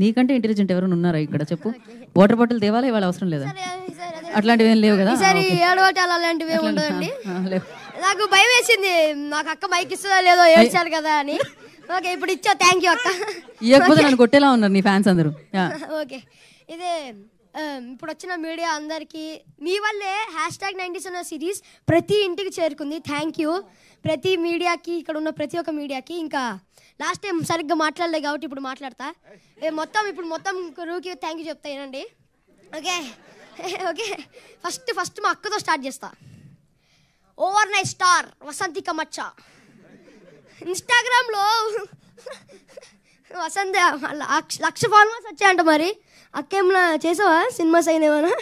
నీకంటే ఇంటెలిజెంట్ ఎవరైనా ఉన్నారా ఇక్కడ చెప్పు వాటర్ బాటిల్ తేవాలా ఇవాళ అవసరం లేదా అట్లాంటివి ఏం లేవు కదా అలాంటివి ఉండదండి నాకు భయం వేసింది నాకు అక్క మైక్ ఇస్తుందా లేదో ఏడ్చాలి కదా అని ఓకే ఇప్పుడు ఇచ్చా థ్యాంక్ యూ అక్క ఇవ్వకపోతే నన్ను కొట్టేలా ఉన్నారు నీ ఫ్యాన్స్ అందరూ ఓకే ఇది Um, ఇప్పుడు వచ్చిన మీడియా అందరికీ మీ వల్లే హ్యాష్ ట్యాగ్ నైంటీస్ అన్న సిరీస్ ప్రతి ఇంటికి చేరుకుంది థ్యాంక్ యూ ప్రతి మీడియాకి ఇక్కడ ఉన్న ప్రతి ఒక్క మీడియాకి ఇంకా లాస్ట్ టైం సరిగ్గా మాట్లాడలేదు కాబట్టి ఇప్పుడు మాట్లాడతా మొత్తం ఇప్పుడు మొత్తం రూకి థ్యాంక్ యూ చెప్తా ఏనండి ఓకే ఓకే ఫస్ట్ ఫస్ట్ మా అక్కతో స్టార్ట్ చేస్తా ఓవర్ నైట్ స్టార్ వసంతి కమచ్చ ఇన్స్టాగ్రామ్లో వసంత లక్ష ఫార్మర్స్ వచ్చాయంట మరి అక్క ఏమైనా చేసావా సినిమాస్ అయినవనా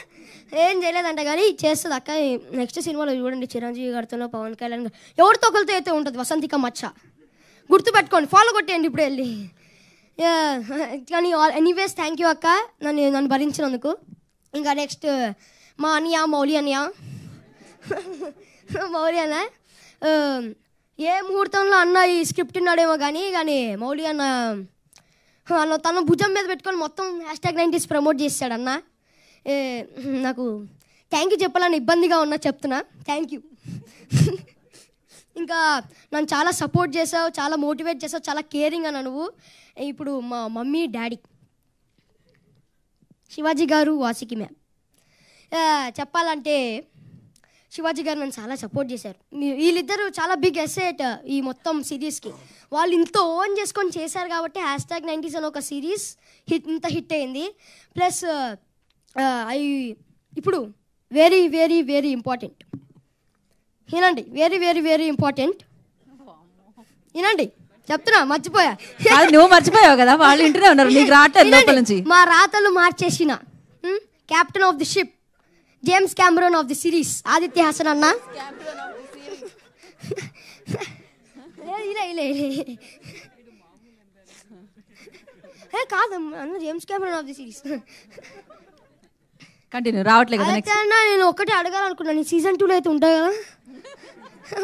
ఏం చేయలేదంట కానీ చేస్తుంది అక్క నెక్స్ట్ సినిమాలో చూడండి చిరంజీవి గారితో పవన్ కళ్యాణ్ గారు ఎవరితో ఒకరితో అయితే ఉంటుంది వసంతిక మచ్చ గుర్తుపెట్టుకోండి ఫాలో కొట్టేయండి ఇప్పుడు వెళ్ళి కానీ ఎనీవేస్ థ్యాంక్ యూ అక్క నన్ను నన్ను భరించినందుకు ఇంకా నెక్స్ట్ మా అన్నయ్య మౌలి అన్నయ్య మౌలి అన్న ఏ ముహూర్తంలో అన్న ఈ స్క్రిప్ట్ ఉన్నాడేమో కానీ కానీ మౌలి అన్న వాళ్ళు తను భుజం మీద పెట్టుకొని మొత్తం హ్యాష్ ట్యాగ్ నైన్టీస్ ప్రమోట్ చేస్తాడన్న నాకు థ్యాంక్ యూ చెప్పాలని ఇబ్బందిగా ఉన్నా చెప్తున్నా థ్యాంక్ యూ ఇంకా నన్ను చాలా సపోర్ట్ చేసావు చాలా మోటివేట్ చేసావు చాలా కేరింగ్ అన్న నువ్వు ఇప్పుడు మా మమ్మీ డాడీ శివాజీ గారు వాసికి మ్యామ్ చెప్పాలంటే శివాజీ గారు నన్ను చాలా సపోర్ట్ చేశారు వీళ్ళిద్దరూ చాలా బిగ్ ఎసెట్ uh, ఈ మొత్తం సిరీస్కి వాళ్ళు ఇంత ఓన్ చేసుకొని చేశారు కాబట్టి హ్యాష్ ట్యాగ్ నైంటీస్ అని ఒక సిరీస్ హిట్ ఇంత హిట్ అయింది ప్లస్ ఐ uh, uh, ఇప్పుడు వెరీ వెరీ వెరీ ఇంపార్టెంట్ ఏనండి వెరీ వెరీ వెరీ ఇంపార్టెంట్ ఏనండి చెప్తున్నా మర్చిపోయా నువ్వు మర్చిపోయావు కదా వాళ్ళు ఇంటనే ఉన్నారు మా రాతలు మార్చేసిన captain of the ship James Cameron of the series Aditya Hasan అన్న కాదమ్మా అన్న James Cameron of the series continue రావట్లేదు కదా అన్న నేను ఒకటే అడగాలనుకున్నాను సీజన్ టూలో అయితే ఉంటా కదా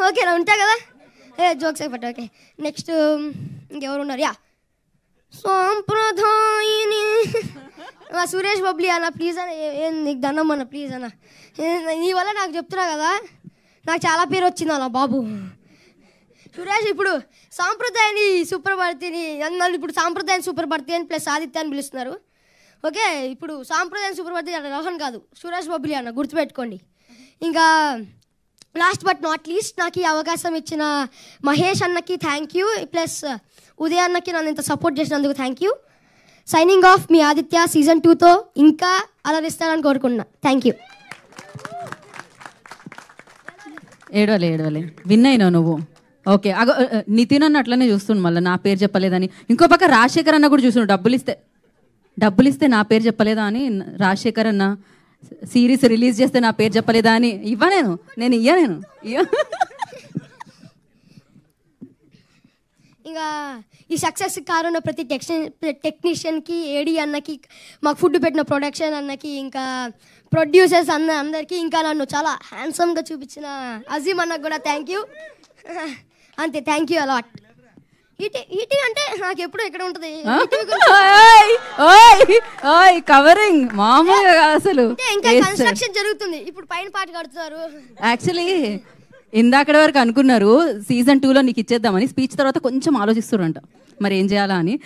ఓకేనా ఉంటా కదా ఏ జోక్స్ అయిపోతా ఓకే నెక్స్ట్ ఇంకెవరు ఉన్నారు యా సాంప్రదాయ సురేష్ బబ్లీ అన్న ప్లీజ్ అన్న నీకు దండం అన్న ప్లీజ్ అన్న నీ వల్ల నాకు చెప్తున్నా కదా నాకు చాలా పేరు వచ్చింది అలా బాబు సురేష్ ఇప్పుడు సాంప్రదాయాన్ని సూపర్ భారతిని నన్ను ఇప్పుడు సాంప్రదాయం సూపర్ భారతి అని ప్లస్ ఆదిత్య అని పిలుస్తున్నారు ఓకే ఇప్పుడు సాంప్రదాయం సూపర్ భారతి రోహన్ కాదు సురేష్ బొబ్బిలి అన్న గుర్తుపెట్టుకోండి ఇంకా లాస్ట్ బట్ నాట్ లీస్ట్ నాకు ఈ అవకాశం ఇచ్చిన మహేష్ అన్నకి థ్యాంక్ యూ ప్లస్ ఉదయ్ అన్నకి నన్ను ఇంత సపోర్ట్ చేసినందుకు థ్యాంక్ యూ సైనింగ్ ఆఫ్ మీ ఆదిత్య సీజన్ టూతో ఇంకా అలరిస్తానని కోరుకుంటున్నా థ్యాంక్ యూ ఏడవలే ఏడవలే విన్ అయినావు నువ్వు ఓకే అగో నితిన్ అన్న అట్లనే చూస్తుండు మళ్ళీ నా పేరు చెప్పలేదని ఇంకో పక్క రాజశేఖర్ అన్న కూడా చూస్తున్నాడు డబ్బులు ఇస్తే డబ్బులు ఇస్తే నా పేరు చెప్పలేదా అని రాజశేఖర్ అన్న సిరీస్ రిలీజ్ చేస్తే నా పేరు చెప్పలేదా అని ఇవ్వలేను నేను ఇయ్యనేను ఇయ్య ఇంకా ఈ సక్సెస్ కారున్న ప్రతి టెక్షన్ టెక్నీషియన్కి ఏడి అన్నకి మాకు ఫుడ్ పెట్టిన ప్రొడక్షన్ అన్నకి ఇంకా ప్రొడ్యూసర్స్ అన్న అందరికీ ఇంకా నన్ను చాలా హ్యాండ్సమ్గా చూపించిన అజీమ్ అన్నకు కూడా థ్యాంక్ యూ అంతే thank you a lot ET ET అంటే నాకు ఎప్పుడు ఇక్కడ ఉంటుంది ఓయ్ కవరింగ్ మామూలుగా అసలు ఇంకా కన్స్ట్రక్షన్ జరుగుతుంది ఇప్పుడు పైన పాట కడుతున్నారు యాక్చువల్లీ ఇందాకటి వరకు అనుకున్నారు సీజన్ టూలో నీకు ఇచ్చేద్దామని స్పీచ్ తర్వాత కొంచెం ఆలోచిస్తున్నారంట మరి ఏం చేయాలా అని